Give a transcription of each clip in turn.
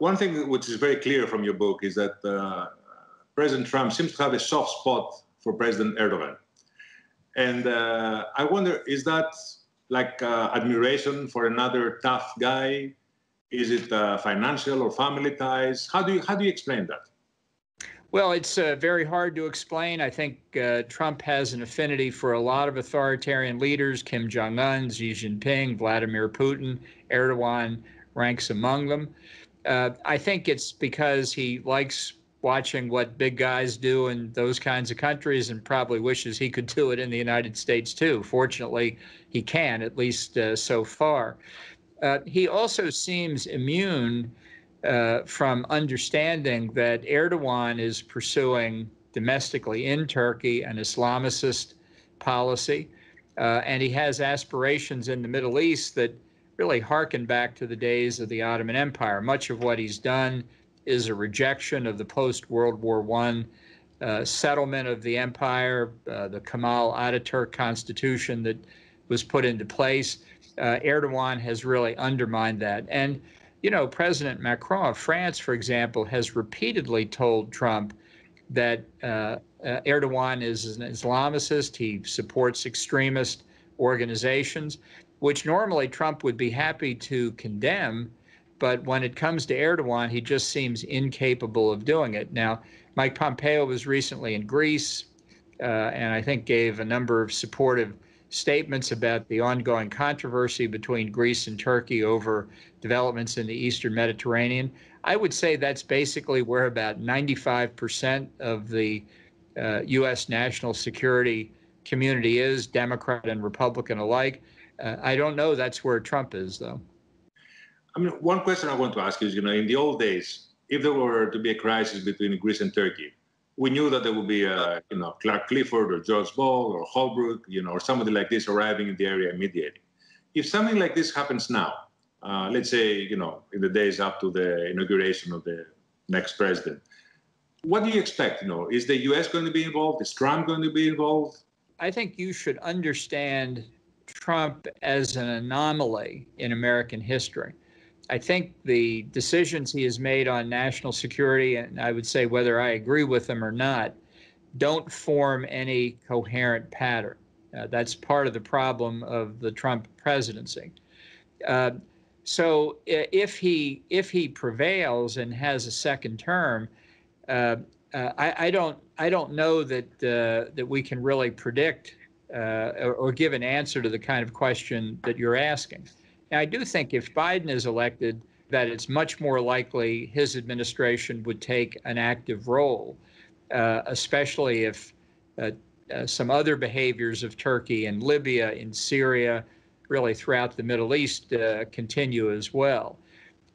One thing which is very clear from your book is that uh, President Trump seems to have a soft spot for President Erdogan. And uh, I wonder, is that like uh, admiration for another tough guy? Is it uh, financial or family ties? How do you, how do you explain that? Well, it's uh, very hard to explain. I think uh, Trump has an affinity for a lot of authoritarian leaders Kim Jong un, Xi Jinping, Vladimir Putin, Erdogan ranks among them. Uh, I think it's because he likes watching what big guys do in those kinds of countries and probably wishes he could do it in the United States too. Fortunately, he can, at least uh, so far. Uh, he also seems immune uh, from understanding that Erdogan is pursuing domestically in Turkey an Islamicist policy, uh, and he has aspirations in the Middle East that really harken back to the days of the Ottoman Empire. Much of what he's done is a rejection of the post World War I uh, settlement of the empire, uh, the Kemal Ataturk constitution that was put into place. Uh, Erdogan has really undermined that. And, you know, President Macron of France, for example, has repeatedly told Trump that uh, uh, Erdogan is an Islamicist, he supports extremists organizations, which normally Trump would be happy to condemn. But when it comes to Erdogan, he just seems incapable of doing it. Now, Mike Pompeo was recently in Greece uh, and I think gave a number of supportive statements about the ongoing controversy between Greece and Turkey over developments in the Eastern Mediterranean. I would say that's basically where about 95% of the uh, U.S. national security community is, Democrat and Republican alike. Uh, I don't know that's where Trump is, though. I mean, one question I want to ask is, you know, in the old days, if there were to be a crisis between Greece and Turkey, we knew that there would be, a uh, you know, Clark Clifford or George Ball or Holbrooke, you know, or somebody like this arriving in the area and mediating. If something like this happens now, uh, let's say, you know, in the days up to the inauguration of the next president, what do you expect? You know, is the U.S. going to be involved? Is Trump going to be involved? I think you should understand Trump as an anomaly in American history. I think the decisions he has made on national security, and I would say whether I agree with them or not, don't form any coherent pattern. Uh, that's part of the problem of the Trump presidency. Uh, so if he if he prevails and has a second term, uh, uh, I, don't I don't know that uh, that we can really predict uh, or, or, give an answer to the kind of question that you're asking. Now, I do think if Biden is elected, that it's much more likely his administration would take an active role, uh, especially if uh, some other behaviors of Turkey in Libya, in Syria, really throughout the Middle East continue as well.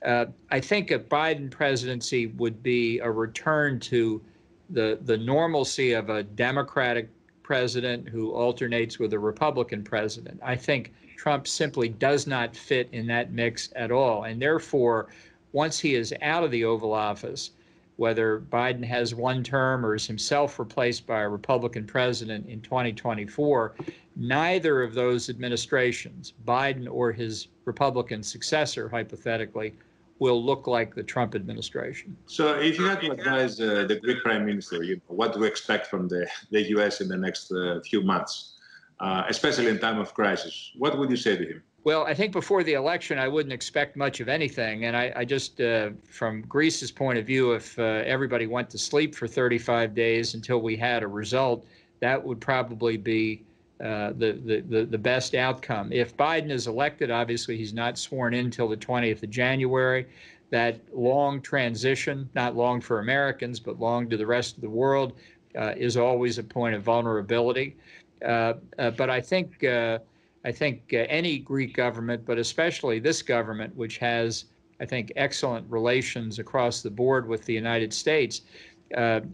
Uh, I think a Biden presidency would be a return to the the normalcy of a Democratic president who alternates with a Republican president. I think Trump simply does not fit in that mix at all, and therefore, once he is out of the Oval Office, whether Biden has one term or is himself replaced by a Republican president in 2024, neither of those administrations, Biden or his Republican successor, hypothetically, will look like the Trump administration. So, if you had to advise uh, the Greek Prime Minister, you know, what expect from the, the U.S. in the next uh, few months, uh, especially in time of crisis, what would you say to him? Well, I think before the election, I wouldn't expect much of anything. And I, I just, uh, from Greece's point of view, if uh, everybody went to sleep for 35 days until we had a result, that would probably be uh, the, the, the best outcome. If Biden is elected, obviously he's not sworn in until the 20th of January. That long transition, not long for Americans, but long to the rest of the world, uh, is always a point of vulnerability. Uh, uh but I think uh, I think uh, any Greek government, but especially this government, which has I think excellent relations across the board with the United States,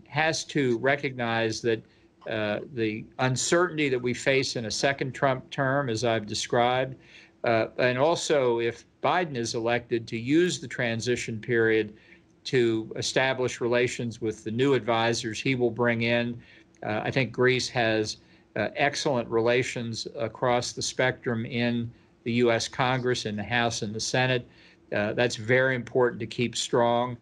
has to recognize that uh, the uncertainty that we face in a second Trump term, as I've described, uh, and also if Biden is elected to use the transition period to establish relations with the new advisors he will bring in. Uh, I think Greece has uh, excellent relations across the spectrum in the U.S. Congress, in the House, and the Senate. Uh, that's very important to keep strong.